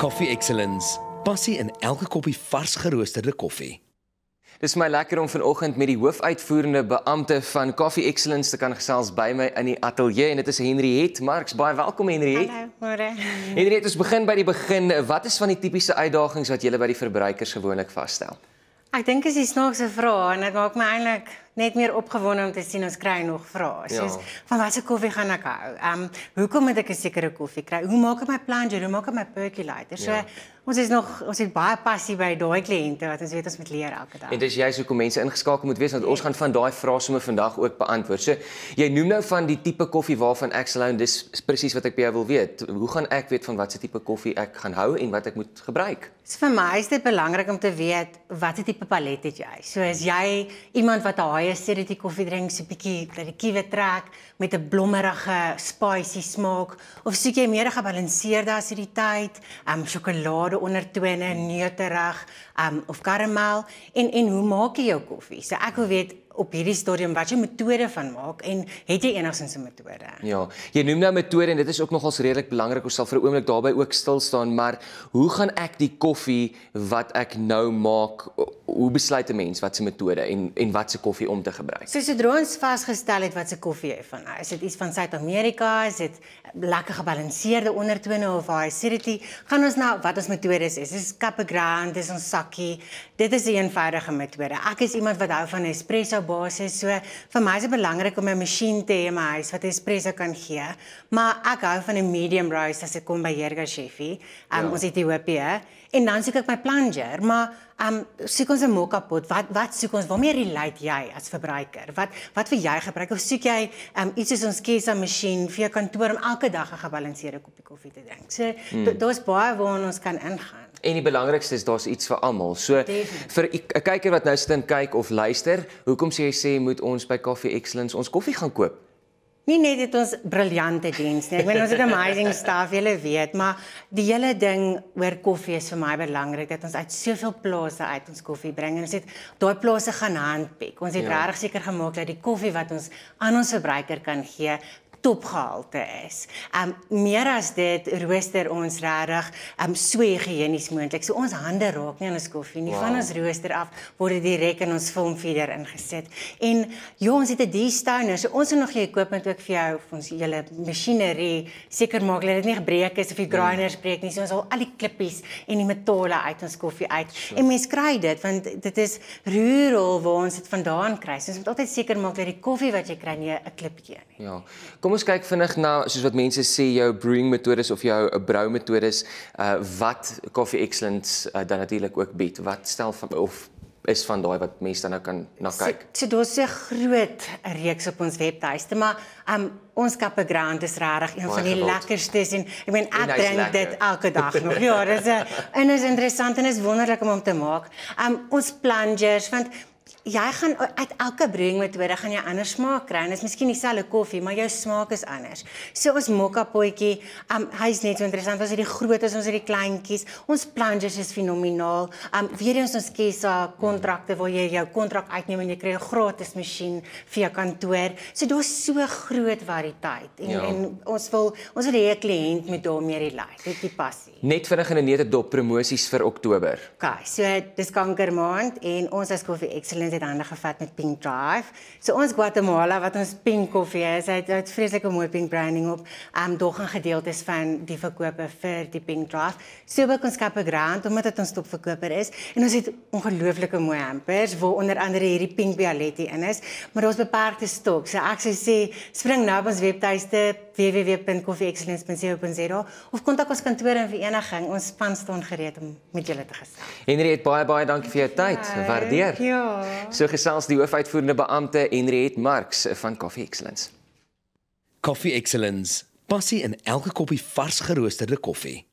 Coffee Excellence. Passie in elke koppie vars geroosterde koffie. Dis my lekker om vanoggend met die hoofuitvoerende beampte van Coffee Excellence te kan gesels by my in die ateljee en dit is Henri Het Marks. Baie welkom Henri. Hallo, môre. Henri, ons begin by die begin. Wat is van die tipiese uitdagings wat julle by die verbruikers gewoonlik vasstel? Ek dink dit is 'n snaakse vraag en dit maak my eintlik net meer opgewonde om te sien ons kry nog vrae. Ja. Soos ja. van watter koffie gaan ek hou? Ehm um, hoekom moet ek 'n sekere koffie kry? Hoe maak ek my plunger? Hoe maak ek my percolator? So ja. ons is nog ons het baie passie by daai kliënte wat ons weet ons moet leer elke dag. En dis juist hoekom mense ingeskakel moet wees want ons gaan van daai vrae sommer vandag ook beantwoord. So jy noem nou van die tipe koffie waarvan ek sal hou en dis presies wat ek by jou wil weet. Hoe gaan ek weet van watter tipe koffie ek gaan hou en wat ek moet gebruik? So, vir my is dit belangrik om te weet watter tipe palet het jy. So as jy iemand wat 'n baie sedertie koffie drink, so 'n bietjie dat die kiewe trek met 'n blommerige, spicy smaak of soek jy meer 'n gebalanseerde as hierdie tyd, ehm um, sjokolade ondertone, neuterig, ehm um, of karamel en en hoe maak jy jou koffie? So ek wil weet op hierdie stadium wat jy metode van maak en het jy enigsins 'n metode? Ja, jy noem nou metode en dit is ook nogals redelik belangrik. Ons sal vir 'n oomblik daarby ook stil staan, maar hoe gaan ek die koffie wat ek nou maak, hoe besluit 'n mens wat se metode en en wat se koffie om te gebruik? So sodra ons vasgestel het wat se koffie jy van, is dit iets van Suid-Amerika, is dit lekker gebalanseerde ondertone of waar acidity gaan ons nou wat ons metodes is dis capegrand dis ons sakkie dit is 'n eenvoudige metode ek is iemand wat hou van espresso basis so vir my is dit belangrik om 'n masjien te hê in my huis wat espresso kan gee maar ek hou van 'n medium roast as ek kom by Jerga Cheffie um, ja. ons Ethiopië en dan soek ek my plunger maar Ehm um, soek ons 'n mok kapot. Wat wat soek ons? Waarmee relate jy as verbruiker? Wat wat vir jy gebruik? Of soek jy ehm um, iets soos ons Kesa masjien vir jou kantoor om elke dag 'n gebalanseerde koppie koffie te drink? So hmm. daar's baie waarna ons kan ingaan. En die belangrikste is daar's iets vir almal. So Definitely. vir 'n kyker wat nou sit en kyk of luister, hoekom sê jy sê moet ons by Coffee Excellence ons koffie gaan koop? Nie net het ons briljante diens nie. Ek meen ons het amazing staff, julle weet, maar die hele ding oor koffie is vir my belangrik dat ons uit soveel plase uit ons koffie bring en ons het daai plase gaan handpik. Ons het ja. regtig seker gemaak dat die koffie wat ons aan ons verbruiker kan gee, topgehalte is. Um meer as dit rooster ons regtig um ehm, so higienies moontlik. So ons hande raak nie aan ons koffie nie. Wow. Van ons rooster af word dit direk in ons filmfeeder ingesit. En ja, ons het 'n destoner. So ons het nog jy koop net ook vir jou vir ons hele masjinerie seker maak dat dit nie gebreek is of die nee. grinders nee. breek nie. So ons al al die klippies en die metale uit ons koffie uit. So. En mense kry dit want dit is rural waar ons dit vandaan kry. So ons moet altyd seker maak dat die koffie wat jy kry nie 'n klippie in nie. Ja. Kom Kom ons kyk vinnig na soos wat mense sê jou brewing metodes of jou eh, brou metodes uh wat Coffee Excellence uh, dan natuurlik ook bied. Wat stel van of is van daai wat mense dan nou kan na kyk. So, so daar's 'n groot reeks op ons webtuiste, maar um ons Kappa Grand is regtig een van die gewild. lekkerstes en ek meen ek drink dit elke dag nog. Ja, dis 'n en is interessant en is wonderlik om om te maak. Um ons plungers want jy gaan uit elke brewing metode gaan jy anders smaak kry. Dit is miskien dieselfde koffie, maar jou smaak is anders. So ons mokka potjie, um hy's net so interessant. Ons het die groot as ons het die kleintjies. Ons plungers is fenomenaal. Um weer eens ons Kesa kontrakte waar jy jou kontrak uitneem en jy kry 'n gratis masjien vir jou kantoor. So daar's so groot variëteit en, ja. en ons wil ons wil hê 'n kliënt moet daarmee rely. Dit is die passie. Net vinnig in 'n neete dop promosies vir Oktober. OK, so dis kankermaand en ons as Koffie Excellence ons het hande gevat met Pink Drive. So ons Guatemala wat ons pink koffie is, hy het, het vreeslike mooi pink branding op. Ehm um, dog 'n gedeeltes van die verkope vir die Pink Drive. So ook ons Cape Grand omdat dit ons topverkoper is en ons het ongelooflike mooi hampers waar onder andere hierdie pink Bialetti in is, maar daar's beperkte stok. So ek sou sê spring nou op ons webtuiste www.koffieexcellence.co.za of kontak ons kantoor en vereniging. Ons span staan gereed om met julle te gesels. Henriet, baie baie dankie vir jou tyd. Ja, Waardeer. Ja. So gesels die hoofuitvoerende beampte Henriet Marx van Coffee Excellence. Coffee Excellence. Passie in elke koppie vars geroosterde koffie.